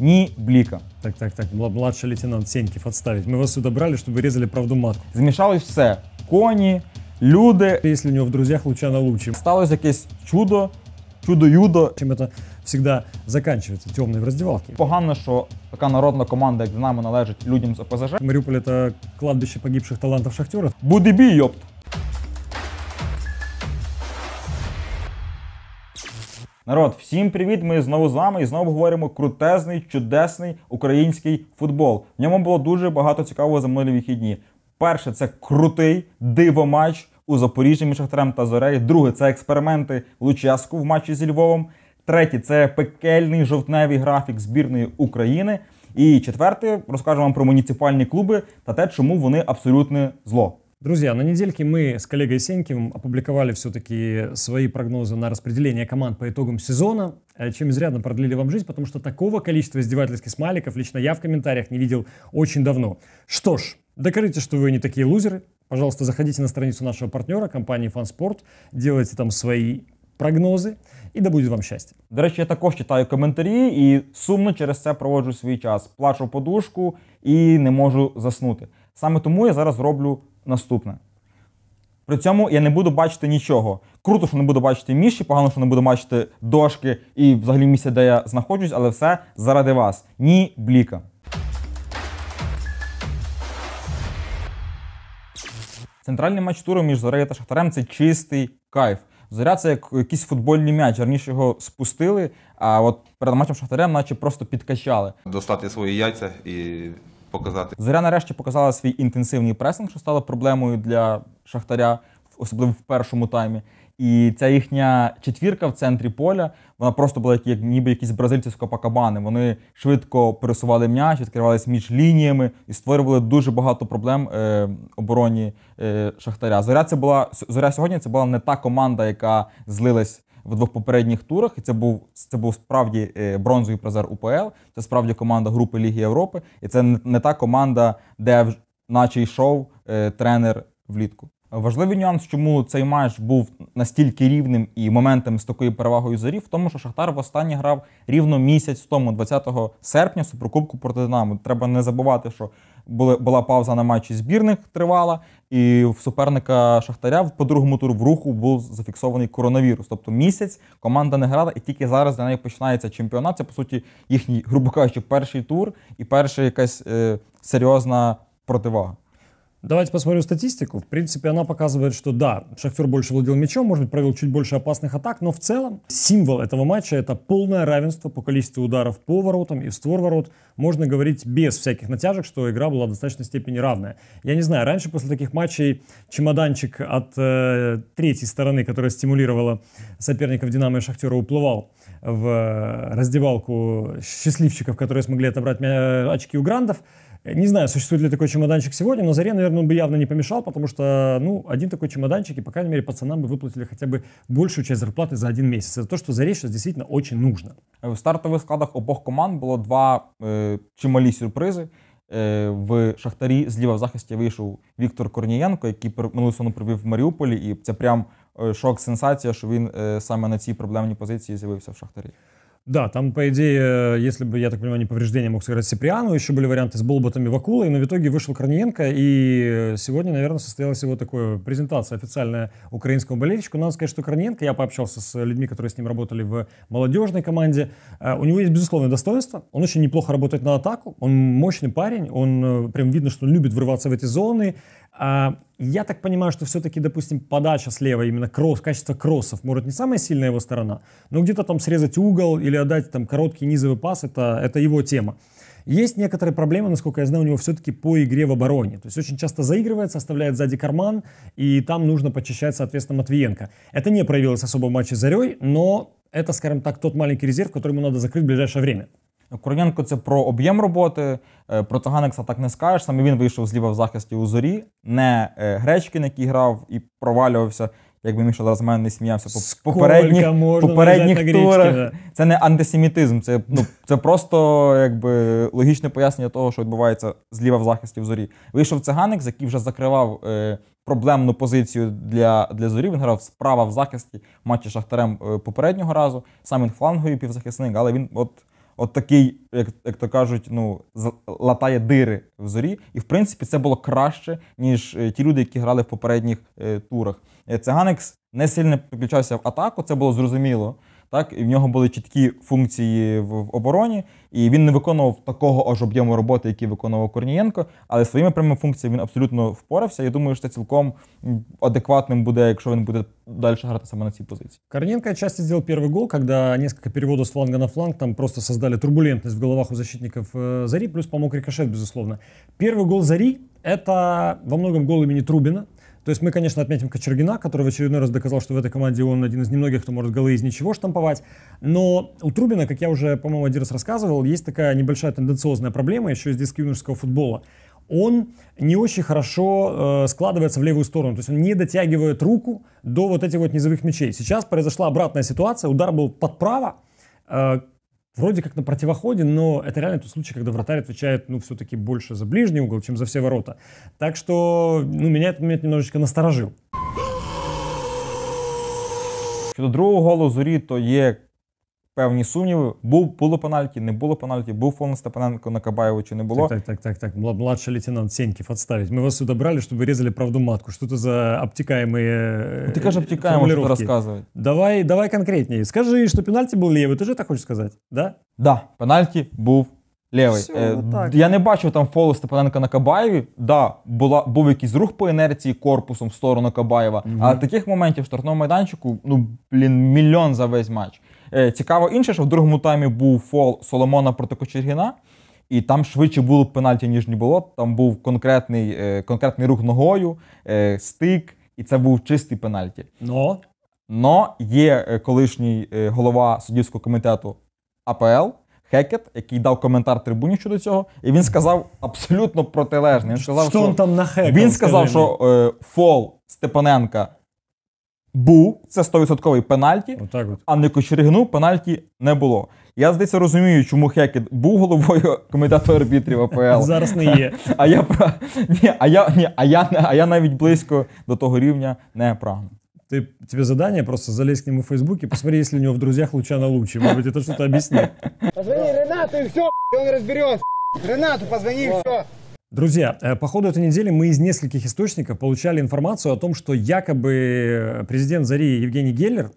ни блика. Так, так, так, младший лейтенант Сеньків, отставить. Ми вас сюди брали, чтобы резали правду матку. Змішалось все: коні, люди. Если у него в друзьях Лучана Лучи. Сталось якесь чудо, чудо-юдо. Чим це завжди заканчивается темний в роздівалці. Погано, що така народна команда, як Динамо, належить людям з ОПЗЖ. Маріуполь это кладбище погибших талантів шахтеров. Буди бій, йопт. Народ, всім привіт! Ми знову з вами і знову говоримо крутезний, чудесний український футбол. В ньому було дуже багато цікавого за минулі вихідні. Перше, це крутий дивоматч у Запоріжжі між Шахтарем та Зорею. Друге це експерименти Луческу в матчі зі Львовом. Третє це пекельний жовтневий графік збірної України. І четверте, розкажу вам про муніципальні клуби та те, чому вони абсолютне зло. Друзья, на недельке мы с коллегой Сеньким опубликовали все-таки свои прогнозы на распределение команд по итогам сезона, э, чем изрядно продлили вам жизнь, потому что такого количества издевательских смайликов лично я в комментариях не видел очень давно. Что ж, докажите, что вы не такие лузеры. Пожалуйста, заходите на страницу нашего партнера, компании «Фанспорт», делайте там свои прогнозы і да буде вам щастя. До речі, я також читаю коментарі і сумно через це проводжу свій час. Плачу подушку і не можу заснути. Саме тому я зараз роблю наступне. При цьому я не буду бачити нічого. Круто, що не буду бачити міші, погано, що не буду бачити дошки і взагалі місця, де я знаходжусь, але все заради вас. Ні, бліка. Центральний матч туру між Зорею та Шахтарем це чистий кайф. Зоря це як якийсь футбольний м'яч. Раніше його спустили, а от перед матчем Шахтарем, наче просто підкачали. Достати свої яйця і показати. зоря, нарешті показала свій інтенсивний пресинг, що стало проблемою для Шахтаря, особливо в першому таймі. І ця їхня четвірка в центрі поля, вона просто була як ніби якісь бразильці з Копакабани. Вони швидко пересували м'яч, відкривалися між лініями і створювали дуже багато проблем е, обороні е, Шахтаря. Зоря це була зоря сьогодні. Це була не та команда, яка злилась в двох попередніх турах. І це був це був справді е, бронзовий призер УПЛ. Це справді команда групи Ліги Європи. І це не та команда, де наче йшов е, тренер влітку. Важливий нюанс, чому цей матч був настільки рівним і моментами з такою перевагою зорів, в тому, що Шахтар востаннє грав рівно місяць тому, 20 серпня, суперкубку проти Динамо. Треба не забувати, що були, була пауза на матчі збірних тривала, і в суперника Шахтаря по другому туру в руху був зафіксований коронавірус. Тобто місяць команда не грала, і тільки зараз для неї починається чемпіонат. Це по суті їхній, грубо кажучи, перший тур і перша якась е, серйозна противага. Давайте посмотрю статистику. В принципе, она показывает, что да, Шахтер больше владел мячом, может быть, провел чуть больше опасных атак, но в целом символ этого матча – это полное равенство по количеству ударов по воротам и в створ ворот. Можно говорить без всяких натяжек, что игра была в достаточной степени равная. Я не знаю, раньше после таких матчей чемоданчик от э, третьей стороны, которая стимулировала соперников «Динамо» и «Шахтера», уплывал в э, раздевалку счастливчиков, которые смогли отобрать очки у грандов. Не знаю, существует ли такой чемоданчик сегодня, но Заре, наверное, он бы явно не помешал, потому что, ну, один такой чемоданчик, и, по крайней мере, пацанам бы выплатили хотя бы большую часть зарплаты за один месяц. Это то, что Заре сейчас действительно очень нужно. Э, в стартових складах обох команд було два е, чималі сюрпризи. Е, в Шахтарі зліва в захисті вийшов Віктор Корнієнко, який минулого сезону провів в Маріуполі, і це прям е, шок-сенсація, що він е, саме на цій проблемній позиції з'явився в Шахтарі. Да, там, по идее, если бы, я так понимаю, не повреждение мог сыграть Сиприану, еще были варианты с Болботом и Вакулой, но в итоге вышел Корниенко, и сегодня, наверное, состоялась его такая презентация официальная украинскому болельщику. Надо сказать, что Корниенко, я пообщался с людьми, которые с ним работали в молодежной команде, э, у него есть безусловное достоинство, он очень неплохо работает на атаку, он мощный парень, он э, прям видно, что он любит врываться в эти зоны, а, я так понимаю, что все-таки, допустим, подача слева, именно кросс, качество кроссов, может, не самая сильная его сторона, но где-то там срезать угол или отдать там короткий низовый пас, это, это его тема. Есть некоторые проблемы, насколько я знаю, у него все-таки по игре в обороне. То есть очень часто заигрывается, оставляет сзади карман, и там нужно почищать, соответственно, Матвиенко. Это не проявилось особо в матче с Зарей, но это, скажем так, тот маленький резерв, который ему надо закрыть в ближайшее время. Короненко це про об'єм роботи. Е, про Цоганикса так не скажеш. Саме він вийшов зліва в захисті у зорі, не е, Гречкін, який грав і провалювався. Якби Міша зараз мене не сміявся по попередніх попередніх турах. Це не антисемітизм, це ну це просто якби логічне пояснення того, що відбувається зліва в захисті в зорі. Вийшов циганик, який вже закривав е, проблемну позицію для для зорі. Він грав справа в захисті в матчі шахтарем е, попереднього разу. Сам він фланговий півзахисник, але він от от такий, як як то кажуть, ну латає дири в зорі. І в принципі це було краще, ніж е, ті люди, які грали в попередніх е, турах. Е, Циганикс не сильно підключався в атаку, це було зрозуміло. Так і в нього були чіткі функції в, в обороні, і він не виконував такого аж об'єму роботи, який виконував Корнієнко, але своїми прямими функціями він абсолютно впорався. Я думаю, що це цілком адекватним буде, якщо він буде далі грати саме на цій позиції. Корнієнко часто зробив перший гол, коли несколько переводів з фланга на фланг там просто создали турбулентність в головах у защитників е, Зарі, плюс помог рикошет, безусловно. Перший гол Зарі це во многом гол імені Трубіна – То есть мы, конечно, отметим Кочергина, который в очередной раз доказал, что в этой команде он один из немногих, кто может голы из ничего штамповать. Но у Трубина, как я уже, по-моему, один раз рассказывал, есть такая небольшая тенденциозная проблема еще из диска юношеского футбола. Он не очень хорошо э, складывается в левую сторону, то есть он не дотягивает руку до вот этих вот низовых мячей. Сейчас произошла обратная ситуация, удар был подправо, э, вроде как на противоходе, но это реально тот случай, когда вратарь отвечает, ну, все-таки больше за ближний угол, чем за все ворота. Так что, ну, меня этот момент немножечко насторожил. Щодо другого голу зорі, то є певні сумніви. Був було пенальті, не було пенальті, був фон Степаненко на Кабаєву чи не було. Так, так, так, так. так. Младший лейтенант Сеньків, відставить. Ми вас сюди брали, щоб вирізали правду матку. Що це за обтікаємо? Е, Ти кажеш, е, обтікаємо, що розказувати. Давай, давай конкретніше. Скажи, що пенальті був лівий. Ти ж так хочеш сказати? Да? Да, пенальті був Левий. Все, ну так. Я ну. не бачив там фолу Степаненка на Кабаєві. Да, була, був якийсь рух по інерції корпусом в сторону Кабаєва. Угу. А таких моментів в штрафному майданчику ну, блін, мільйон за весь матч. Е, цікаво інше, що в другому таймі був фол Соломона проти Кочергіна, і там швидше було пенальті, ніж не було. Там був конкретний е, конкретний рух ногою, е, стик, і це був чистий пенальті. Но Но є колишній голова суддівського комітету АПЛ. Хекет, який дав коментар трибуні щодо цього, і він сказав абсолютно протилежний. Він сказав, що, що там на хекет, Він сказав, що е, фол Степаненка був це 100% пенальті, Отак от. а не Кочергину пенальті не було. Я здається розумію, чому Хекет був головою комітету арбітрів АПЛ. Зараз не є. А я ні, а я ні, а я а я навіть близько до того рівня не прагну. Ты, тебе задание просто залізь к нему в і посмотри, если у него в друзях Лучана Лучи. Может быть, то що то объяснит. Позвони Ренату и все, он разберется. Ренату позвони и все. Друзья, э, по ходу этой недели мы из нескольких источников получали информацию о том, что якобы э, президент Зари Евгений Геллер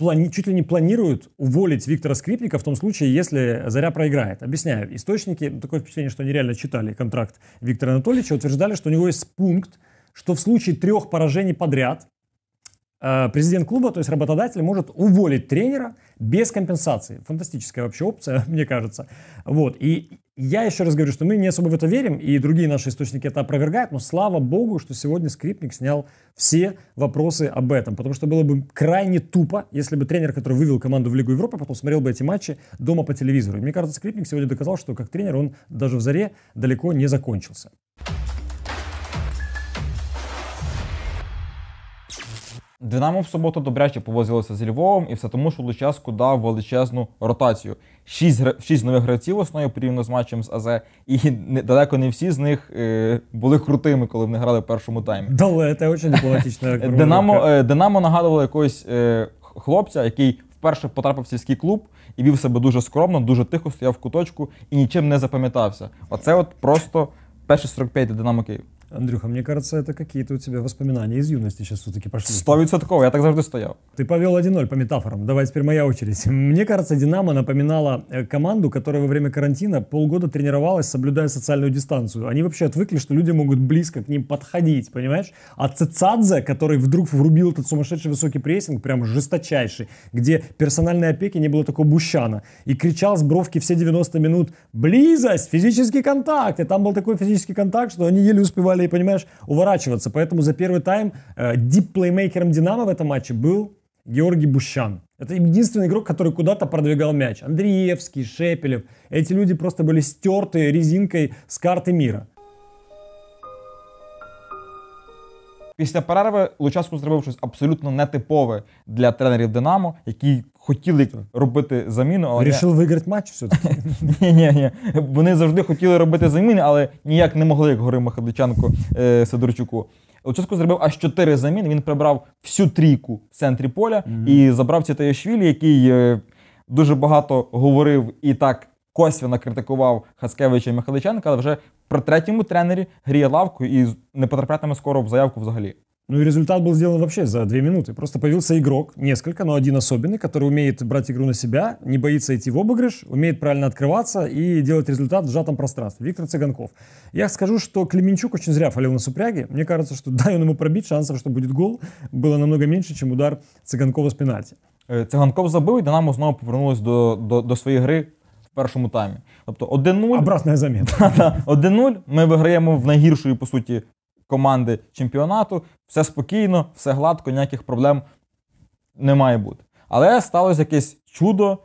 плани- чуть ли не планирует уволить Виктора Скрипника в том случае, если Заря проиграет. Объясняю. Источники, ну, такое впечатление, что они реально читали контракт Виктора Анатольевича, утверждали, что у него есть пункт, что в случае трех поражений подряд Э, президент клуба, то есть работодатель, может уволить тренера без компенсации. Фантастическая вообще опция, мне кажется. Вот. И я еще раз говорю, что мы не особо в это верим, и другие наши источники это опровергают, но слава богу, что сегодня скрипник снял все вопросы об этом, потому что было бы крайне тупо, если бы тренер, который вывел команду в Лигу Европы, потом смотрел бы эти матчи дома по телевизору. И мне кажется, скрипник сегодня доказал, что как тренер он даже в «Заре» далеко не закончился. Динамо в суботу добряче повозилося з Львовом, і все тому, що Луческу дав величезну ротацію. Шість шість нових гравців основі порівняно з матчем з АЗ, і далеко не всі з них е, були крутими, коли вони грали в першому таймі. Дали, це дуже дипломатична е, Динамо е, Динамо нагадувало якогось е, хлопця, який вперше потрапив в сільський клуб і вів себе дуже скромно, дуже тихо стояв в куточку і нічим не запам'ятався. Оце, от просто перший 45 для Динамо Київ. Андрюха, мне кажется, это какие-то у тебя воспоминания из юности сейчас все-таки пошли. Сто такого, я так завжди стоял. Ты повел 1-0 по метафорам. Давай теперь моя очередь. Мне кажется, «Динамо» напоминала э, команду, которая во время карантина полгода тренировалась, соблюдая социальную дистанцию. Они вообще отвыкли, что люди могут близко к ним подходить, понимаешь? А Цицадзе, который вдруг врубил этот сумасшедший высокий прессинг, прям жесточайший, где персональной опеки не было такого бущана, и кричал с бровки все 90 минут «Близость! Физический контакт!» И там был такой физический контакт, что они еле успевали давали, понимаешь, уворачиваться. Поэтому за первый тайм э, дип-плеймейкером Динамо в этом матче был Георгий Бущан. Это единственный игрок, который куда-то продвигал мяч. Андреевский, Шепелев. Эти люди просто были стерты резинкой с карты мира. Після перерви Лучаску зробив щось абсолютно нетипове для тренерів Динамо, які хотіли робити заміну, але Рішили не... виграти матч все-таки. Ні, ні, ні. Вони завжди хотіли робити заміни, але ніяк не могли, як говорив Михайличенко е, Сидорчуку. Луческу зробив аж чотири заміни. Він прибрав всю трійку в центрі поля mm-hmm. і забрав цітаєшвілі, який е, дуже багато говорив і так косвяно критикував Хаскевича і Михайличенка, але вже при третьому тренері гріє лавку і не потраплятиме скоро в заявку взагалі. Ну и результат был сделан вообще за две минуты. Просто появился игрок, несколько, но один особенный, который умеет брать игру на себя, не боится идти в обыгрыш, умеет правильно открываться и делать результат в сжатом пространстве. Виктор Цыганков. Я скажу, что Клеменчук очень зря фалил на супряге. Мне кажется, что дай он ему пробить, шансов, что будет гол, было намного меньше, чем удар Цыганкова с пенальти. Цыганков забив, і Динамо знову повернулось до, до, до своєї гри в першому таймі. Тобто 1-0. Обратна заміна. 1-0. Ми виграємо в найгіршої, по суті, команди чемпіонату. Все спокійно, все гладко, ніяких проблем не має бути. Але сталося якесь чудо,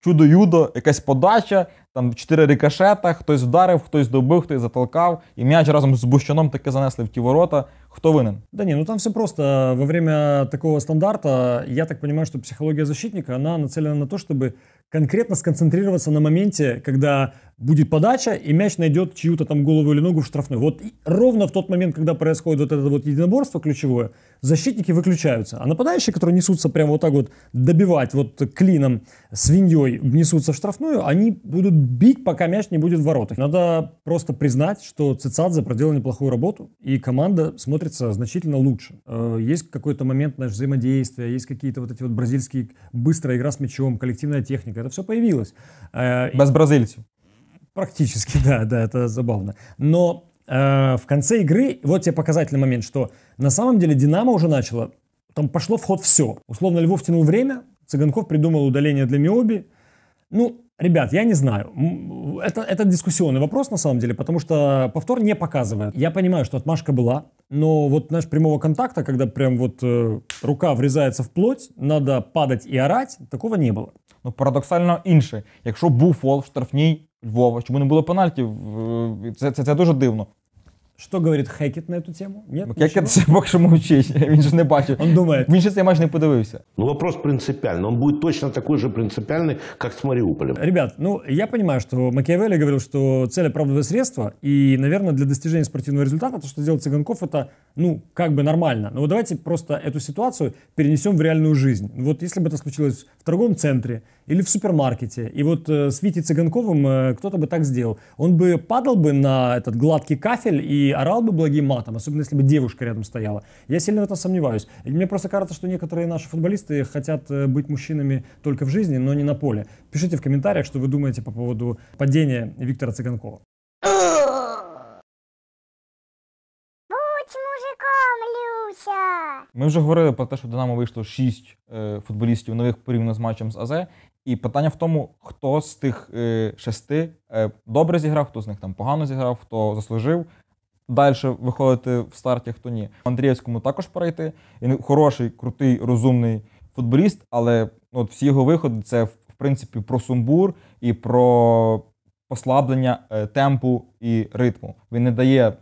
чудо-юдо, якась подача. Там чотири рикошета, хтось вдарив, хтось добив, хтось затолкав, і м'яч разом з Бущаном таке занесли в ті ворота. Хто винен? Да ні, ну там все просто. Во время такого стандарта, я так понимаю, що психологія защитника, она нацелена на те, щоб конкретно сконцентрироваться на моменті, коли. будет подача, и мяч найдет чью-то там голову или ногу в штрафную. Вот ровно в тот момент, когда происходит вот это вот единоборство ключевое, защитники выключаются. А нападающие, которые несутся прямо вот так вот добивать вот клином, свиньей несутся в штрафную, они будут бить, пока мяч не будет в воротах. Надо просто признать, что Цицадзе проделал неплохую работу, и команда смотрится значительно лучше. Э, есть какой-то момент наше взаимодействие, есть какие-то вот эти вот бразильские быстрая игра с мячом, коллективная техника, это все появилось. Э, Без бразильцев. Практически, да, да, это забавно. Но э, в конце игры, вот тебе показательный момент, что на самом деле Динамо уже начало, там пошло в ход все. Условно Львов тянул время, Цыганков придумал удаление для Миоби. Ну, ребят, я не знаю. Это, это дискуссионный вопрос на самом деле, потому что повтор не показывает. Я понимаю, что отмашка была, но вот наш прямого контакта, когда прям вот э, рука врезается в плоть, надо падать и орать, такого не было. Ну, парадоксально інше. Якщо був фол в штрафній Львова, чому не було пенальтів. Е, це це, це дуже дивно. Что говорит Хекет на эту тему? Нет, ну, Хекет це бокшому учить, він же не бачив. Он думает. Він ще цей матч не подивився. Ну, вопрос принципиальный. Он будет точно такой же принципиальный, как с Мариуполем. Ребят, ну, я понимаю, что Макиавелли говорил, что цель оправдывает средства, и, наверное, для достижения спортивного результата то, что сделал Цыганков, это, ну, как бы нормально. Но вот давайте просто эту ситуацию перенесем в реальную жизнь. Вот если бы это случилось в торговом центре или в супермаркете, и вот э, с Витей Цыганковым э, кто-то бы так сделал, он бы падал бы на этот гладкий кафель и и орал бы благим матом, особенно если бы девушка рядом стояла. Я сильно в этом сомневаюсь. И мне просто кажется, что некоторые наши футболисты хотят э, быть мужчинами только в жизни, но не на поле. Пишите в комментариях, что вы думаете по поводу падения Виктора Цыганкова. Ми вже говорили про те, що в Динамо вийшло 6 е, футболістів нових порівняно з матчем з АЗ. І питання в тому, хто з тих е, шести е, добре зіграв, хто з них там погано зіграв, хто заслужив. далі виходити в старті, хто ні. Андрієвському також перейти. Він хороший, крутий, розумний футболіст, але от всі його виходи це в принципі про сумбур і про послаблення е, темпу і ритму. Він не дає.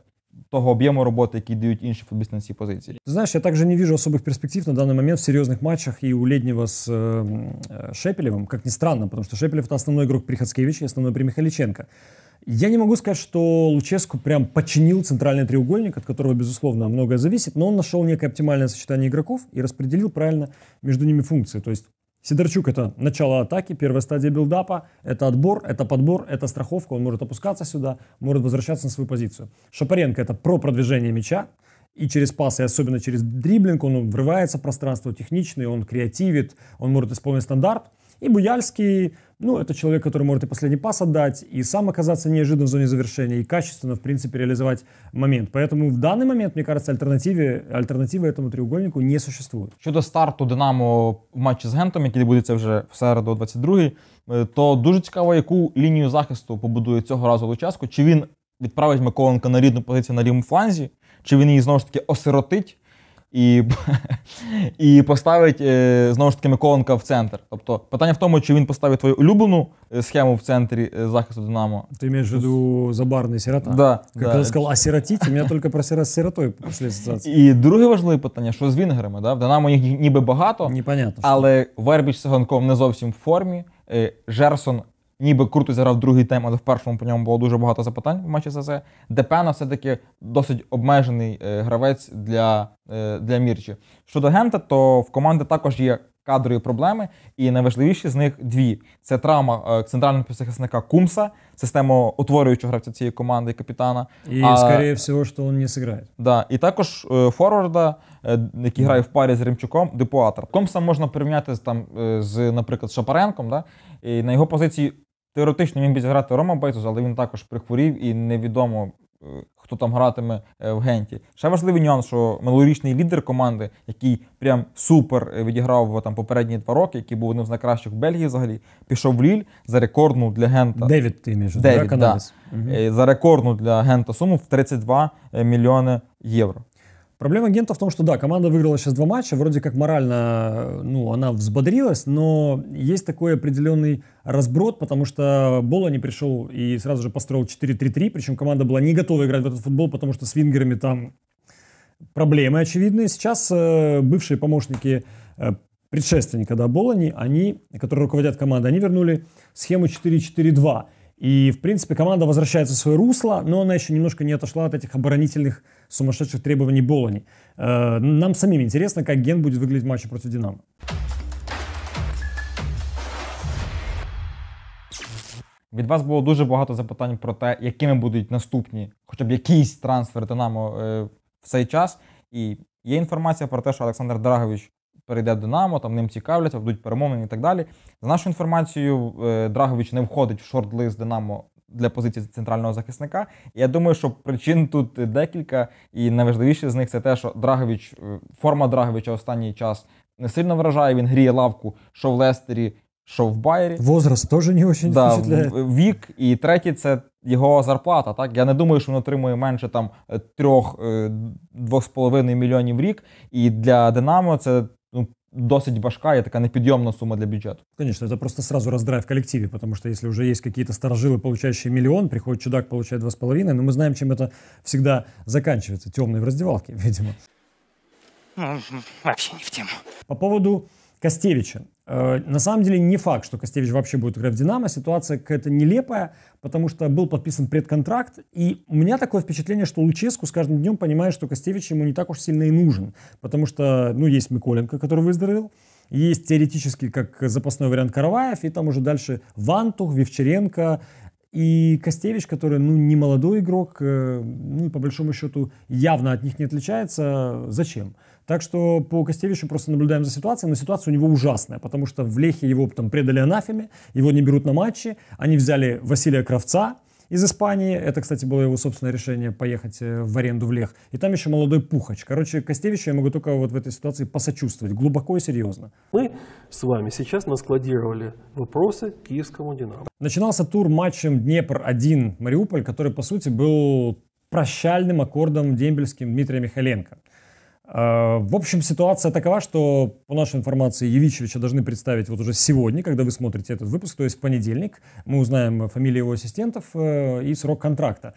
того об'єму роботи, який дають інші футболисты на цій позиції. Знаєш, знаешь, я также не вижу особих перспектив на даний момент в серйозних матчах і у Леднего з э, е, е, Шепелевым, как ни странно, потому что Шепелев это основной игрок Приходскевича и основной при Михаличенко. Я не могу сказать, что Луческу прям починил центральный треугольник, от которого, безусловно, многое зависит, но он нашел некое оптимальное сочетание игроков и распределил правильно между ними функции. То есть Сидорчук – это начало атаки, первая стадия билдапа, это отбор, это подбор, это страховка, он может опускаться сюда, может возвращаться на свою позицию. Шапаренко – это про продвижение мяча, и через пас, и особенно через дриблинг он врывается в пространство техничный, он креативит, он может исполнить стандарт. И Буяльский Ну, это человек, который может и последний пас отдать, и сам оказаться неожиданно в зоне завершения, и качественно, в принципе, реализовать момент. Поэтому в данный момент, мне кажется, альтернативы, альтернативы этому треугольнику не существует. Щодо старту Динамо в матчі з Гентом, який відбудеться вже в середу, 22-й, е, то дуже цікаво, яку лінію захисту побудує цього разу Лучаско. Чи він відправить Миколенка на рідну позицію на лівому фланзі, чи він її знову ж таки осиротить? і і поставить е, знову ж таки Миколенка в центр. Тобто питання в тому, чи він поставить твою улюблену е, схему в центрі е, захисту Динамо. Ти маєш в виду забарний сірота. Да, да. я сказав, а сиротіті, мене тільки про сиро з сиротою пішли асоціації. І друге важливе питання, що з Вінгерами. Да? В Динамо їх ніби багато, Непонятно, але Вербіч з Саганком не зовсім в формі. Жерсон Ніби круто зіграв другий тайм, але в першому по ньому було дуже багато запитань в матчі СС. Депена все-таки досить обмежений е, гравець для е, для Мірчі. Щодо Гента, то в команди також є кадрові проблеми, і найважливіші з них дві: це травма е, центрального півзахисника Кумса, систему утворюючого гравця цієї команди капітана. І, а, скоріше всього, що він не зіграє. Да, І також е, Форварда, е, який грає в парі з Римчуком, Депуатор. Кумса можна порівняти там з, наприклад, Шапаренком. Да? І На його позиції теоретично він міг зіграти Рома Бейтус, але він також прихворів і невідомо хто там гратиме е, в Генті. Ще важливий нюанс, що минулорічний лідер команди, який прям супер е, відіграв там попередні два роки, який був одним з найкращих в Бельгії взагалі, пішов в Ліль за рекордну для Гента. Девід ти між Девід, да. угу. за рекордну для Гента суму в 32 мільйони євро. Проблема Гента в том, что да, команда выиграла сейчас два матча, вроде как морально, э, ну, она взбодрилась, но есть такой определенный разброд, потому что Бола не пришел и сразу же построил 4-3-3, причем команда была не готова играть в этот футбол, потому что с вингерами там проблемы очевидные. Сейчас э, бывшие помощники э, предшественника да, Болани, они, которые руководят командой, они вернули схему 4-4-2. И, в принципе, команда возвращается в свое русло, но она еще немножко не отошла от этих оборонительных сумасшедших требований Болони. Э, нам самим интересно, как Ген будет выглядеть в матче против «Динамо». Від вас було дуже багато запитань про те, якими будуть наступні, хоча б якийсь трансфер Динамо е, в цей час. І є інформація про те, що Олександр Драгович перейде Динамо, там ним цікавляться, будуть перемовини і так далі. За нашою інформацією, е, Драгович не входить в шорт-лист Динамо для позиції центрального захисника. я думаю, що причин тут декілька, і найважливіше з них це те, що Драгович, е, форма Драговича останній час не сильно вражає. Він гріє лавку, що в Лестері, що в Байері. Возраст теж не дуже да, вік. І третє це. Його зарплата, так я не думаю, що він отримує менше там 3-2,5 е, мільйонів в рік. І для Динамо це досить важка і така непідйомна сума для бюджета. Конечно, это просто сразу раздрай в коллективе, потому что если уже есть какие-то старожилы, получающие миллион, приходит чудак, получает два с половиной, но мы знаем, чем это всегда заканчивается. Темные в раздевалке, видимо. Ну, вообще не в тему. По поводу Костевича. Э, на самом деле не факт, что Костевич вообще будет играть в «Динамо». Ситуация какая-то нелепая, потому что был подписан предконтракт. И у меня такое впечатление, что Луческу с каждым днем понимает, что Костевич ему не так уж сильно и нужен. Потому что, ну, есть Миколенко, который выздоровел. Есть теоретически как запасной вариант Караваев. И там уже дальше Вантух, Вивчеренко и Костевич, который, ну, не молодой игрок. Э, ну, и по большому счету явно от них не отличается. Зачем? Так что по Костевичу просто наблюдаем за ситуацией, но ситуация у него ужасная, потому что в Лехе его там предали анафеме, его не берут на матчи, они взяли Василия Кравца, из Испании. Это, кстати, было его собственное решение поехать э, в аренду в Лех. И там еще молодой Пухач. Короче, Костевичу я могу только вот в этой ситуации посочувствовать глубоко и серьезно. Мы с вами сейчас наскладировали вопросы к киевскому «Динамо». Начинался тур матчем Днепр-1 Мариуполь, который, по сути, был прощальным аккордом дембельским Дмитрия Михаленко. А, в общем, ситуация такова, что, по нашей информации, Явичевича должны представить вот уже сегодня, когда вы смотрите этот выпуск, то есть в понедельник. Мы узнаем фамилии его ассистентов э, и срок контракта.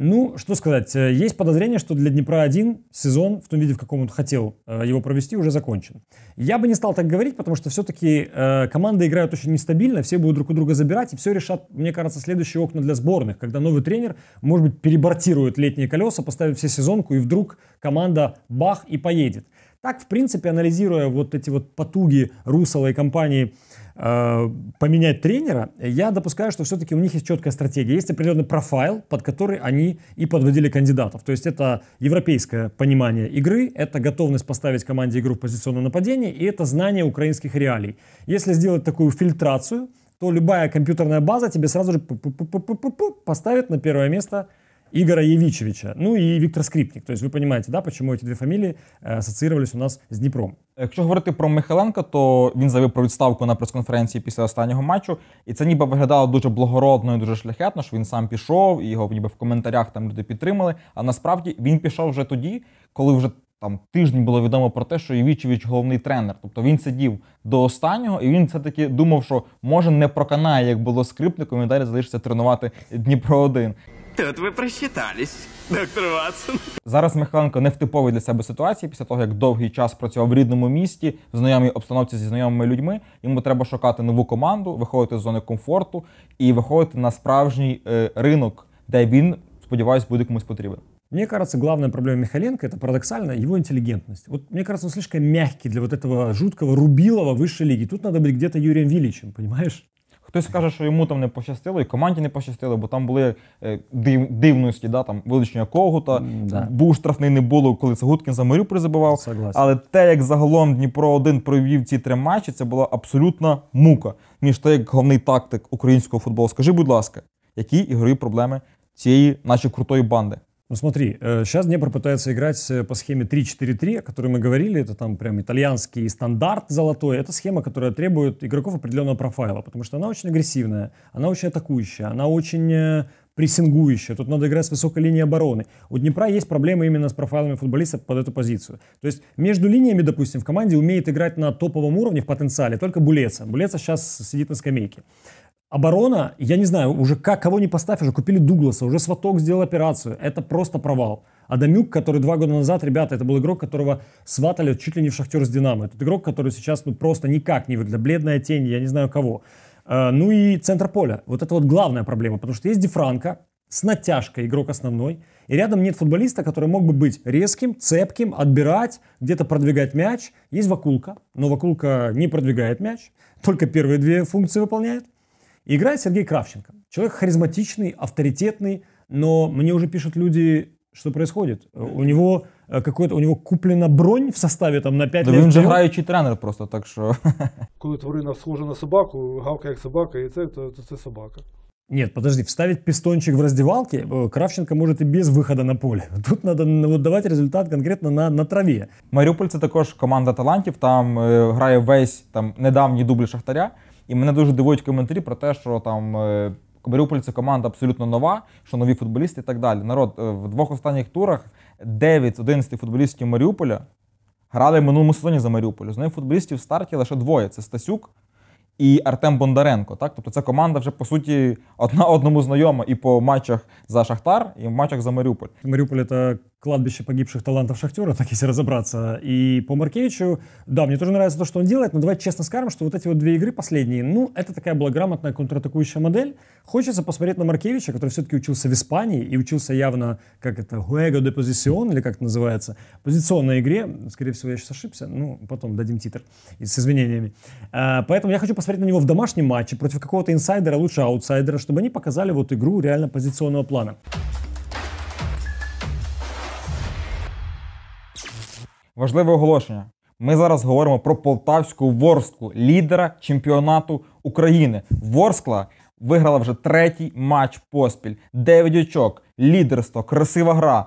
Ну, что сказать, э, есть подозрение, что для днепра один сезон, в том виде, в каком он хотел э, его провести, уже закончен. Я бы не стал так говорить, потому что все-таки э, команды играют очень нестабильно, все будут друг у друга забирать, и все решат, мне кажется, следующие окна для сборных, когда новый тренер, может быть, перебортирует летние колеса, поставит все сезонку, и вдруг команда бах и поедет. Так, в принципе, анализируя вот эти вот потуги Русала и компании – Э, поменять тренера, я допускаю, что все-таки у них есть четкая стратегия. Есть определенный профайл, под который они и подводили кандидатов. То есть это европейское понимание игры, это готовность поставить команде игру в позиционное нападение, и это знание украинских реалий. Если сделать такую фильтрацию, то любая компьютерная база тебе сразу же поставит на первое место Игора Явичевича, ну і Віктор Скрипник. Тобто ви розумієте, да, почему эти дві фамілії э, асоціювалися у нас з Дніпром. Якщо говорити про Михайленка, то він заявив про відставку на прес-конференції після останнього матчу, і це ніби виглядало дуже благородно і дуже шляхетно, що він сам пішов, і його ніби в коментарях там люди підтримали. А насправді він пішов вже тоді, коли вже там тиждень було відомо про те, що Євічевич головний тренер. Тобто він сидів до останнього, і він все-таки думав, що може не проканає, як було скрипником, і далі залишиться тренувати Дніпро 1 Тут ви просчитались, доктор Ватсон. Зараз Михайленко не в типовій для себе ситуації після того, як довгий час працював в рідному місті, в знайомій обстановці зі знайомими людьми. Йому треба шукати нову команду, виходити з зони комфорту і виходити на справжній е, ринок, де він сподіваюсь буде комусь потрібен. Мне кажется, главная проблема Михаленко это парадоксально его интеллигентность. Вот мне кажется, он слишком мягкий для вот этого жуткого рубилова высшей лиги. Тут надо быть где-то Юрием Виличем, понимаешь? Хтось каже, що йому там не пощастило, і команді не пощастило, бо там були е, див, дивності, да, там вилучення когута, да. був штрафний не було, коли це Гудкін за Марю призабивав. Согласен. Але те, як загалом Дніпро 1 провів ці три матчі, це була абсолютна мука, ніж те, як головний тактик українського футболу. Скажи, будь ласка, які ігрові проблеми цієї, наче крутої банди? Ну смотри, сейчас э, Днепр пытается играть э, по схеме 3-4-3, о которой мы говорили, это там прям итальянский стандарт золотой. Это схема, которая требует игроков определенного профайла, потому что она очень агрессивная, она очень атакующая, она очень э, прессингующая, тут надо играть с высокой линией обороны. У Днепра есть проблемы именно с профайлами футболистов под эту позицию. То есть между линиями, допустим, в команде умеет играть на топовом уровне в потенциале только Булеца. Булеца сейчас сидит на скамейке. Оборона, я не знаю, уже как, кого не поставь, уже купили Дугласа, уже Сваток сделал операцию. Это просто провал. Адамюк, который два года назад, ребята, это был игрок, которого сватали чуть ли не в шахтер с Динамо. это игрок, который сейчас ну, просто никак не выглядит. Бледная тень, я не знаю кого. Э, ну и центр поля. Вот это вот главная проблема, потому что есть Дефранко с натяжкой, игрок основной, и рядом нет футболиста, который мог бы быть резким, цепким, отбирать, где-то продвигать мяч. Есть Вакулка, но Вакулка не продвигает мяч, только первые две функции выполняет – играет Сергей Кравченко. Человек харизматичный, авторитетный, но мне уже пишут люди, что происходит. Э, у него э, какой-то, у него куплена бронь в составе там на 5 да лет. Він же граючий тренер просто, так що. Коли тварина схожа на собаку, гавка как собака, и это это это це собака. Нет, подожди, вставить пистончик в раздевалке э, Кравченко может и без выхода на поле. Тут надо вот, давать результат конкретно на, на траве. Маріуполь це також команда талантів. Там е, грає весь там недавній дубль Шахтаря. І мене дуже дивують коментарі про те, що там е, Маріуполь це команда абсолютно нова, що нові футболісти і так далі. Народ е, в двох останніх турах 9 з 11 футболістів Маріуполя грали в минулому сезоні за Маріуполь. З них футболістів в старті лише двоє: це Стасюк. І Артем Бондаренко, так тобто ця команда вже по суті одна одному знайома і по матчах за Шахтар, і в матчах за Маріуполь. Маріуполь це кладбище погибших талантов Шахтера, так если разобраться. И по Маркевичу, да, мне тоже нравится то, что он делает, но давайте честно скажем, что вот эти вот две игры последние, ну, это такая была грамотная контратакующая модель. Хочется посмотреть на Маркевича, который все-таки учился в Испании и учился явно, как это, juego de posición, или как это называется, позиционной игре. Скорее всего, я сейчас ошибся, ну, потом дадим титр и с извинениями. А, поэтому я хочу посмотреть на него в домашнем матче против какого-то инсайдера, лучше аутсайдера, чтобы они показали вот игру реально позиционного плана. Важливе оголошення. Ми зараз говоримо про полтавську ворстку, лідера чемпіонату України. Ворскла виграла вже третій матч поспіль. Дев'ять очок, лідерство, красива гра.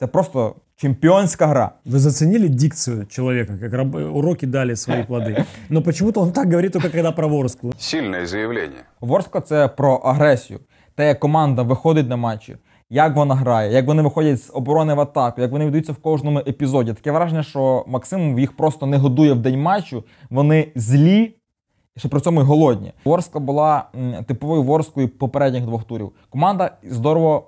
Це просто чемпіонська гра. Ви заценили дикцию чоловіка, как уроки дали свої плоды. Ну почему-то он так говорит только когда про ворску? Сильное заявлення. Ворскла це про агресію. Те, як команда виходить на матчі, як вона грає, як вони виходять з оборони в атаку, як вони ведуться в кожному епізоді. Таке враження, що Максим їх просто не годує в день матчу. Вони злі. Ще при цьому й голодні. Ворска була типовою ворською попередніх двох турів. Команда здорово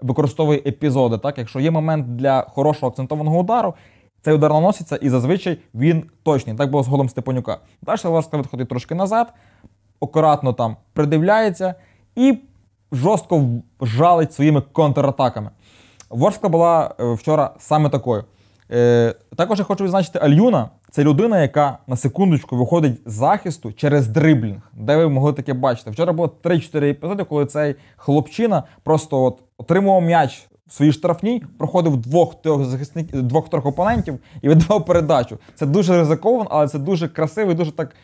використовує епізоди. Так, якщо є момент для хорошого акцентованого удару, цей удар наноситься і зазвичай він точний. Так було з голом Степанюка. Далі Ворска відходить трошки назад, акуратно там придивляється і жорстко жалить своїми контратаками. Ворскла була е, вчора саме такою. Е, також я хочу відзначити Альюна. Це людина, яка на секундочку виходить з захисту через дриблінг, де ви могли таке бачити. Вчора було 3-4 епізоди, коли цей хлопчина просто от отримував м'яч в своїй штрафній, проходив двох трьох захисників, двох трьох опонентів і віддавав передачу. Це дуже ризиковано, але це дуже красиво і дуже так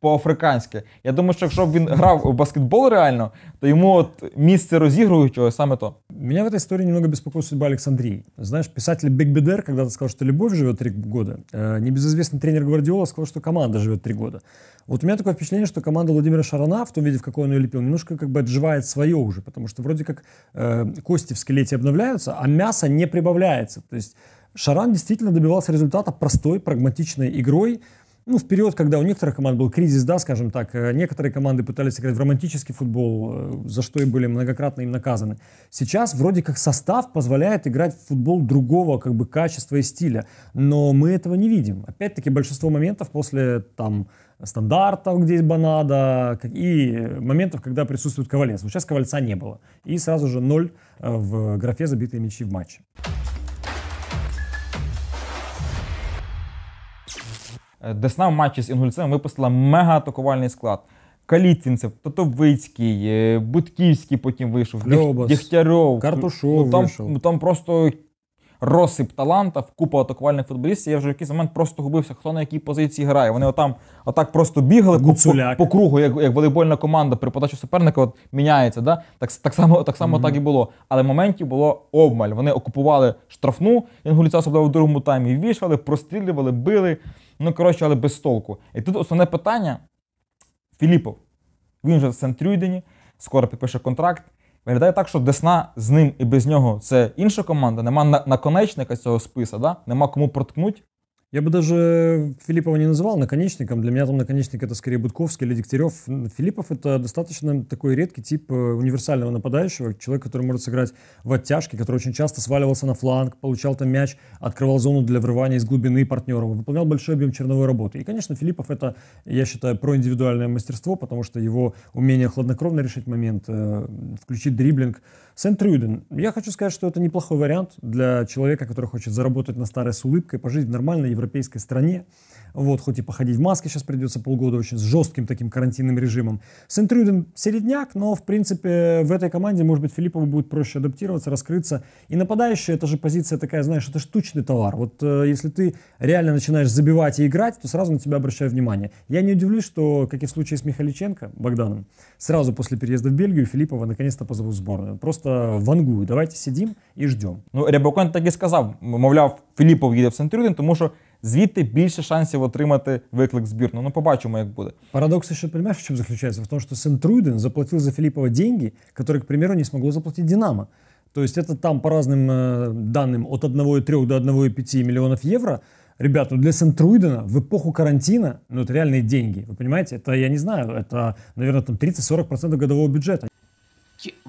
по-африканськи. Я думаю, що якщо б він грав в баскетбол реально, то йому от місце розігруючого саме то. Меня в этой истории немного беспокоит судьба Александрии. Знаешь, писатель Бек Бедер когда-то сказал, что любовь живет три года. Э, небезызвестный тренер Гвардиола сказал, что команда живет три года. Вот у меня такое впечатление, что команда Владимира Шарана, в том виде, в какой он ее лепил, немножко как бы отживает свое уже, потому что вроде как э, кости в скелете обновляются, а мясо не прибавляется. То есть Шаран действительно добивался результата простой, прагматичной игрой, ну, в период, когда у некоторых команд был кризис, да, скажем так, э, некоторые команды пытались играть в романтический футбол, э, за что и были многократно им наказаны. Сейчас вроде как состав позволяет играть в футбол другого как бы качества и стиля, но мы этого не видим. Опять-таки большинство моментов после там стандартов, где есть банада, и моментов, когда присутствует ковалец. Вот сейчас ковальца не было. И сразу же ноль э, в графе забитые мячи в матче. Е, Десна в матчі з інгульцем випустила мега-атакувальний склад. Каліцінцев, Тотовицький, е, Бутківський потім вийшов, Дєх, Картушов. Ну, ну, там, вийшов. Ну, там просто розсип таланта, купа атакувальних футболістів. Я вже в якийсь момент просто губився, хто на якій позиції грає. Вони отам отак просто бігали по, по кругу, як як волейбольна команда при подачі суперника от міняється. Да? Так так само так само mm-hmm. так і було. Але моментів було обмаль. Вони окупували штрафну інгуліця, особливо в другому таймі. Вішали, прострілювали, били. Ну коротше, але без толку. І тут основне питання: Філіпов. Він вже в Сент-Трюйдені, скоро підпише контракт. Виглядає так, що Десна з ним і без нього це інша команда. Нема наконечника цього списа, да? нема кому проткнуть. Я бы даже Филиппова не называл наконечником. Для меня там наконечник это скорее Будковский или Дегтярев. Филиппов это достаточно такой редкий тип э, универсального нападающего. Человек, который может сыграть в оттяжке, который очень часто сваливался на фланг, получал там мяч, открывал зону для врывания из глубины партнера, выполнял большой объем черновой работы. И, конечно, Филиппов это, я считаю, про индивидуальное мастерство, потому что его умение хладнокровно решить момент, э, включить дриблинг, Сент-Трюден. Я хочу сказать, что это неплохой вариант для человека, который хочет заработать на старой с улыбкой, пожить в нормальной европейской стране, вот, хоть и походить в маске сейчас придется полгода очень с жестким таким карантинным режимом. С Интрюдом середняк, но, в принципе, в этой команде, может быть, Филиппову будет проще адаптироваться, раскрыться. И нападающая это же позиция такая, знаешь, это штучный товар. Вот э, если ты реально начинаешь забивать и играть, то сразу на тебя обращают внимание. Я не удивлюсь, что, как и в случае с Михаличенко, Богданом, сразу после переезда в Бельгию Филиппова наконец-то позовут в сборную. Просто вангую, давайте сидим и ждем. Ну, Рябокон так и сказал, мовляв, Филиппов едет в Сент-Рюден, тому що звідти більше шансів отримати виклик збірну. Ну, побачимо, як буде. Парадокс що понимаешь, в заключається? В тому, що Сент Труден заплатил за Філіпова деньги, которые, к примеру, не смогло заплатити «Динамо». То есть это там по разным э, данным от 1,3 до 1,5 миллионов евро. Ребят, ну для сент в эпоху карантина, ну это реальные деньги, вы понимаете? Это, я не знаю, это, наверное, там 30-40% годового бюджета.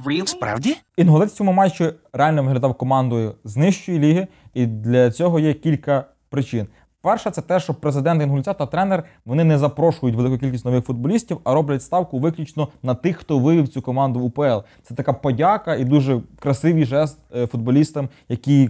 Really? Справді? Інгулець в цьому матчі реально виглядав командою з нижчої ліги, і для цього є кілька причин. Перша це те, що президент Інгульця та тренер вони не запрошують велику кількість нових футболістів, а роблять ставку виключно на тих, хто вивів цю команду в УПЛ. Це така подяка і дуже красивий жест е, футболістам, які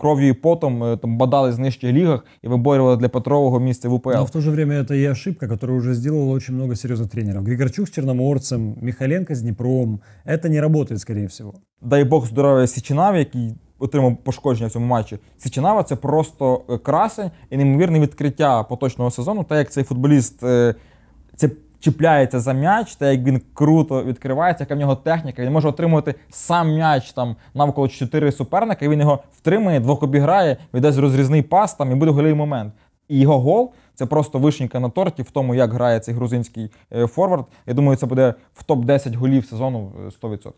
кров'ю і потом е, там бадали з нижчих лігах і виборювали для Петрового місця в УПЛ. Но ну, в то же время это и ошибка, которую уже сделало очень много серьезных тренеров. Григорчук с Черноморцем, Михаленко с Днепром. Это не работает, скорее всего. Дай Бог здоров'я січинав, який отримав пошкодження в цьому матчі. Січинава це просто е, красень і неймовірне відкриття поточного сезону. Те, як цей футболіст е, це чіпляється за м'яч, те, як він круто відкривається, яка в нього техніка. Він може отримувати сам м'яч там навколо 4 суперника. і Він його втримає, двох обіграє, віддасть розрізний пас там і буде голий момент. І його гол це просто вишенька на торті в тому, як грає цей грузинський е, форвард. Я думаю, це буде в топ 10 голів сезону 100%.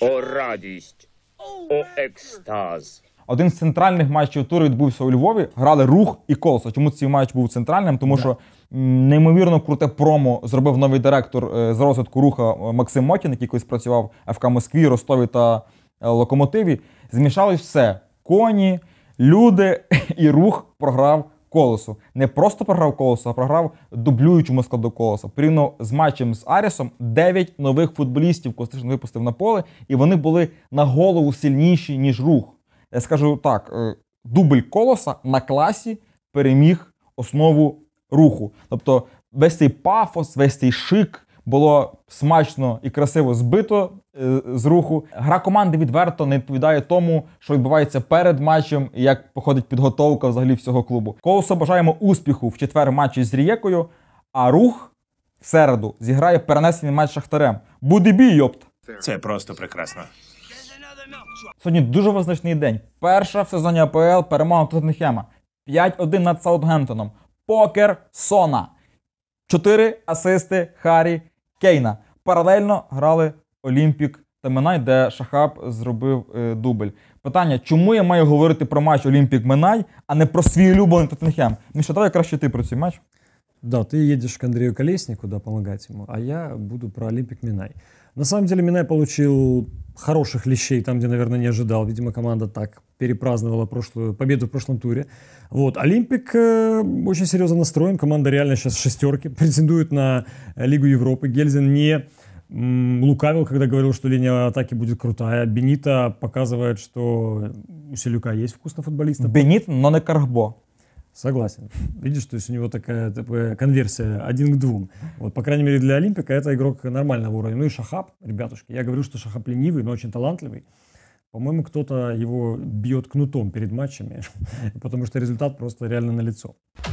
О, радість. О, екстаз! Один з центральних матчів туру відбувся у Львові. Грали рух і колосо. Чому цей матч був центральним? Тому що неймовірно круте промо зробив новий директор е, з розвитку руха е, Максим Мотін, який колись працював ФК Москві, Ростові та е, Локомотиві. Змішалось все: коні, люди і рух програв колесу. Не просто програв колесу, а програв дублюючому складу колеса. Порівняно з матчем з Арісом 9 нових футболістів Костишин випустив на поле, і вони були на голову сильніші, ніж рух. Я скажу так: е, дубль колоса на класі переміг основу руху. Тобто весь цей пафос, весь цей шик було смачно і красиво збито Е, з руху. Гра команди відверто не відповідає тому, що відбувається перед матчем, і як походить підготовка взагалі всього клубу. Коусо бажаємо успіху в четвер матчі з Рієкою, а рух в середу зіграє перенесений матч Шахтарем. Буде бій, йопт! Це просто прекрасно. Сьогодні дуже визначний день. Перша в сезоні АПЛ перемога Тоттенхема. 5-1 над Саутгемптоном. Покер Сона. 4 асисти Харі Кейна. Паралельно грали Олімпік Минай, де Шахаб зробив е, дубль. Питання: чому я маю говорити про матч Олімпік Минай, а не про свій улюблений Тоттенхем? Міша, давай краще ти про цей матч. Да, ты едешь к Андрею Колеснику, да, помогать ему, а я буду про Олимпик Минай. На самом деле Минай получил хороших лещей там, где, наверное, не ожидал. Видимо, команда так перепраздновала прошлую, победу в прошлом туре. Вот. Олимпик э, очень серьезно настроен. Команда реально сейчас шестерки, претендует на Лигу Европы. Гельзин не лукавил, когда говорил, что линия атаки будет крутая. Бенита показывает, что у Селюка есть вкус на футболиста. Бенит, но не Каргбо. Согласен. Видишь, то есть у него такая, такая конверсия один к двум. Вот, по крайней мере, для Олимпика это игрок нормального уровня. Ну и Шахаб, ребятушки. Я говорю, что Шахаб ленивый, но очень талантливый. По-моему, кто-то его бьет кнутом перед матчами, потому что результат просто реально налицо. лицо.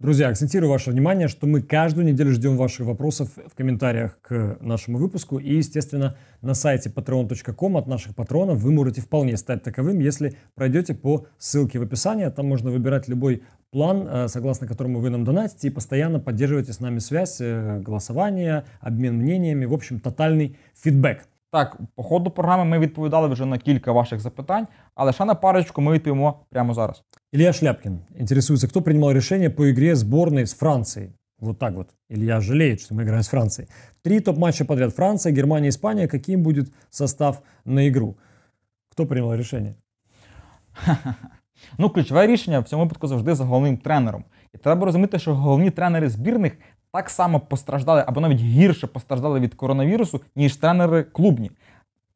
Друзья, акцентирую ваше внимание, что мы каждую неделю ждем ваших вопросов в комментариях к нашему выпуску. И, естественно, на сайте patreon.com от наших патронов вы можете вполне стать таковым, если пройдете по ссылке в описании. Там можно выбирать любой план, э, согласно которому вы нам донатите и постоянно поддерживаете с нами связь, э, голосование, обмен мнениями, в общем, тотальный фидбэк. Так, по ходу программы мы відповідали вже на кілька ваших запитань, але ще на парочку ми відповімо прямо зараз. Илья Шляпкин интересуется, кто принимал решение по игре сборной с Францией. Вот так вот. Илья жалеет, что мы играем с Францией. Три топ-матча подряд. Франция, Германия, Испания. Каким будет состав на игру? Хто приймав рішення? Ну, ключове рішення в цьому випадку завжди за головним тренером. І треба розуміти, що головні тренери збірних так само постраждали або навіть гірше постраждали від коронавірусу, ніж тренери клубні.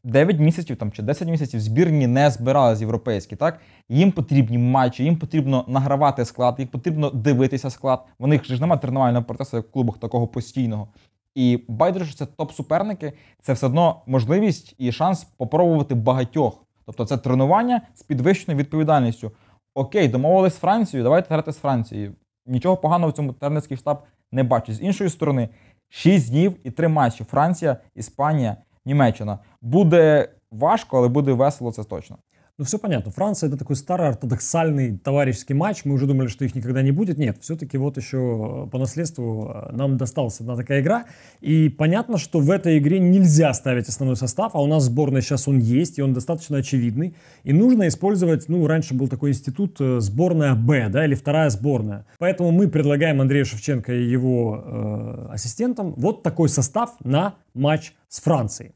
9 місяців там чи 10 місяців збірні не збирали з європейські. Так їм потрібні матчі, їм потрібно награвати склад, їм потрібно дивитися склад. В них ж немає тренувального процесу як в клубах такого постійного. І байдуже, що це топ-суперники, це все одно можливість і шанс попробувати багатьох. Тобто це тренування з підвищеною відповідальністю. Окей, домовились з Францією, давайте грати з Францією. Нічого поганого в цьому тренерський штаб не бачу. З іншої сторони, 6 днів і 3 матчі: Франція, Іспанія, Німеччина. Буде важко, але буде весело, це точно. Ну, все понятно. Франция – это такой старый ортодоксальный товарищеский матч. Мы уже думали, что их никогда не будет. Нет, все-таки вот еще э, по наследству э, нам досталась одна такая игра. И понятно, что в этой игре нельзя ставить основной состав, а у нас сборная сейчас он есть, и он достаточно очевидный. И нужно использовать, ну, раньше был такой институт э, сборная Б, да, или вторая сборная. Поэтому мы предлагаем Андрею Шевченко и его э, ассистентам вот такой состав на матч с Францией.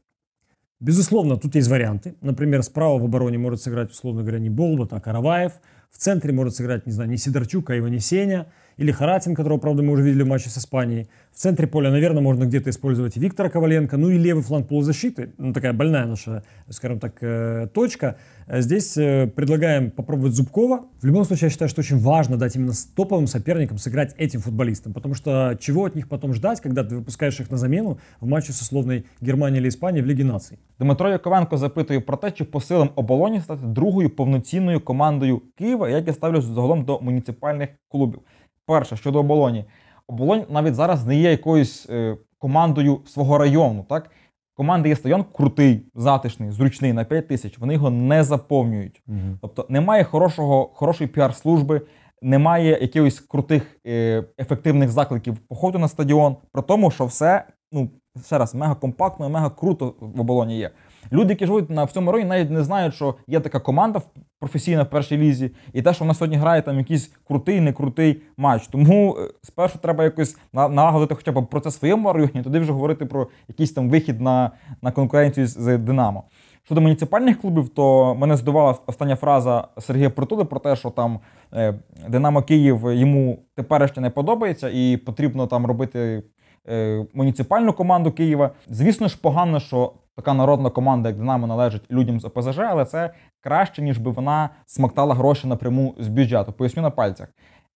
Безусловно, тут есть варианты. Например, справа в обороне может сыграть, условно говоря, не Болба, а Караваев – В центре может сыграть, не знаю, не Сидорчук, а Ивани Сеня или Харатин, которого, правда, мы уже видели в матче с Испанией. В центре поля, наверное, можно где-то использовать Виктора Коваленко, ну и левый фланг полузащиты, ну такая больная наша, скажем так, э, точка. Э, здесь э, предлагаем попробовать Зубкова. В любом случае, я считаю, что очень важно дать именно с топовым соперникам сыграть этим футболистам, потому что чего от них потом ждать, когда ты выпускаєш їх на замену в матче з условної Германией или Испанией в Лиге Націй. Дмитро Яковенко запитує про те, чи по силам оболоні стати другою повноцінною командою Києва. Києва, як я ставлюсь загалом до муніципальних клубів. Перше, щодо оболоні, оболонь навіть зараз не є якоюсь е, командою свого району. Так, команда є стадіон крутий, затишний, зручний на 5 тисяч. Вони його не заповнюють. Угу. Тобто немає хорошого, хорошої піар-служби, немає якихось крутих е, ефективних закликів походу на стадіон. При тому, що все ну ще раз мега компактно, мега круто в оболоні є. Люди, які живуть на в цьому районі, навіть не знають, що є така команда професійна в першій лізі, і те, що вона сьогодні грає там якийсь крутий, не крутий матч. Тому е, спершу треба якось налагодити хоча б про це своєму районі, Туди вже говорити про якийсь там вихід на, на конкуренцію з Динамо. Щодо муніципальних клубів, то мене здивувала остання фраза Сергія Притули про те, що там е, Динамо Київ йому тепер ще не подобається, і потрібно там робити Е, муніципальну команду Києва. Звісно ж, погано, що така народна команда, як Динамо, належить людям з ОПЗЖ, але це краще, ніж би вона смоктала гроші напряму з бюджету. Поясню на пальцях.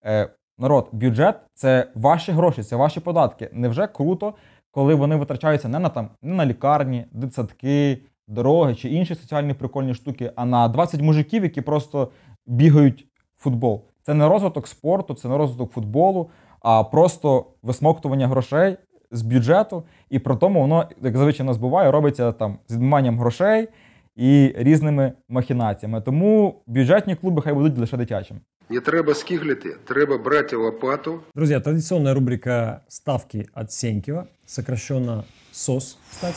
Е, народ, бюджет це ваші гроші, це ваші податки. Невже круто, коли вони витрачаються не на там не на лікарні, дитсадки, дороги чи інші соціальні прикольні штуки, а на 20 мужиків, які просто бігають в футбол. Це не розвиток спорту, це не розвиток футболу, а просто висмоктування грошей з бюджету, і про тому воно, як зазвичай нас буває, робиться там з відманням грошей і різними махінаціями. Тому бюджетні клуби хай будуть лише дитячим. Не треба скиглити, треба брати лопату. Друзья, традиционная рубрика «Ставки від Сенькива», сокращенно «СОС», кстати.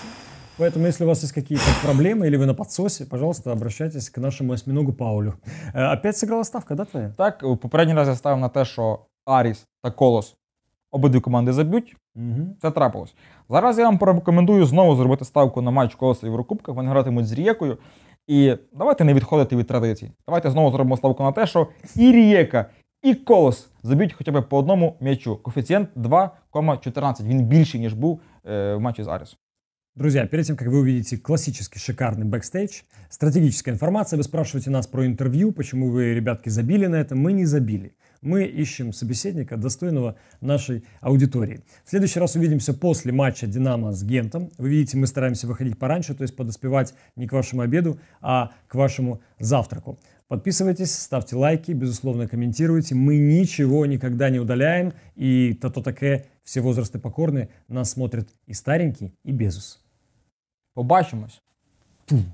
Поэтому, если у вас есть какие-то проблемы или вы на подсосе, пожалуйста, обращайтесь к нашему осьминогу Паулю. Э, опять сыграла ставка, да, твоя? Так, попередній раз я ставив на те, що Аріс та колос. Обидві команди заб'ють. Угу. Це трапилось. Зараз я вам порекомендую знову зробити ставку на матч колоса Єврокубках. Вони гратимуть з Рієкою. І давайте не відходити від традицій. Давайте знову зробимо ставку на те, що і Рієка, і колос заб'ють хоча б по одному м'ячу. Коефіцієнт 2,14. Він більший, ніж був е, в матчі з Аріс. Друзья, перед тем, как вы увидите классический шикарный бэкстейдж, стратегическая информация, вы спрашиваете нас про интервью, почему вы, ребятки, забили на это, мы не забили. мы ищем собеседника, достойного нашей аудитории. В следующий раз увидимся после матча «Динамо» с Гентом. Вы видите, мы стараемся выходить пораньше, то есть подоспевать не к вашему обеду, а к вашему завтраку. Подписывайтесь, ставьте лайки, безусловно, комментируйте. Мы ничего никогда не удаляем, и то-то Таке все возрасты покорны, нас смотрят и старенький, и Безус. Побачимось! Пум.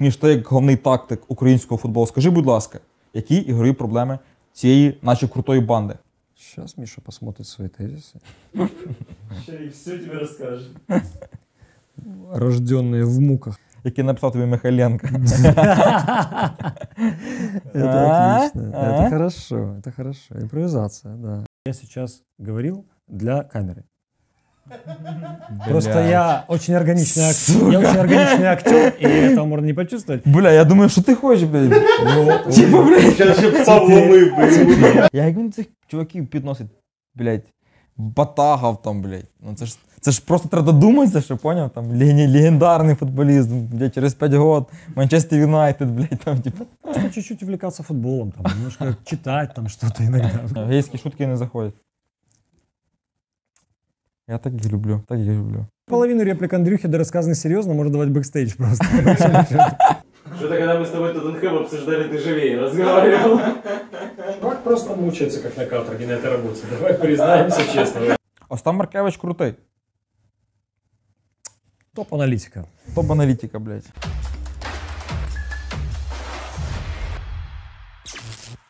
ніж ти як головний тактик українського футболу. Скажи, будь ласка, які ігрові проблеми цієї, наче крутої банди? Сейчас Миша посмотрит свои тезисы. И все тебе расскажет. Рожденные в муках. Який написал тебе Михайленко. Это а? отлично. А? Это хорошо, это хорошо. Импровизация, да. Я сейчас говорил для камеры. Просто я очень органичный актер. Я очень органичный актер, и это можно не почувствовать. Бля, я думаю, что ты хочешь, блядь. Ну, типа, блядь. Сейчас же псалмы, блядь. Я говорю, цих ну, чуваків підносить, блядь, батагов там, блядь. Ну це ж це ж просто треба думатися, що поняв? Там легі, легендарний футболіст, блядь, через 5 год, Манчестер Юнайтед, блядь, там типа. Просто чуть-чуть увлекаться футболом, там, немножко читать там что-то иногда. Гейские шутки не заходят. Я таких люблю, таких люблю. Половину реплик Андрюхи да рассказаны серьезно, можно давать бэкстейдж просто. Что-то когда мы с тобой Тоттенхэм обсуждали, ты живее разговаривал. Чувак просто мучается, как на каторге на этой работе. Давай признаемся честно. Остам Маркевич крутой. Топ-аналитика. Топ-аналитика, блядь.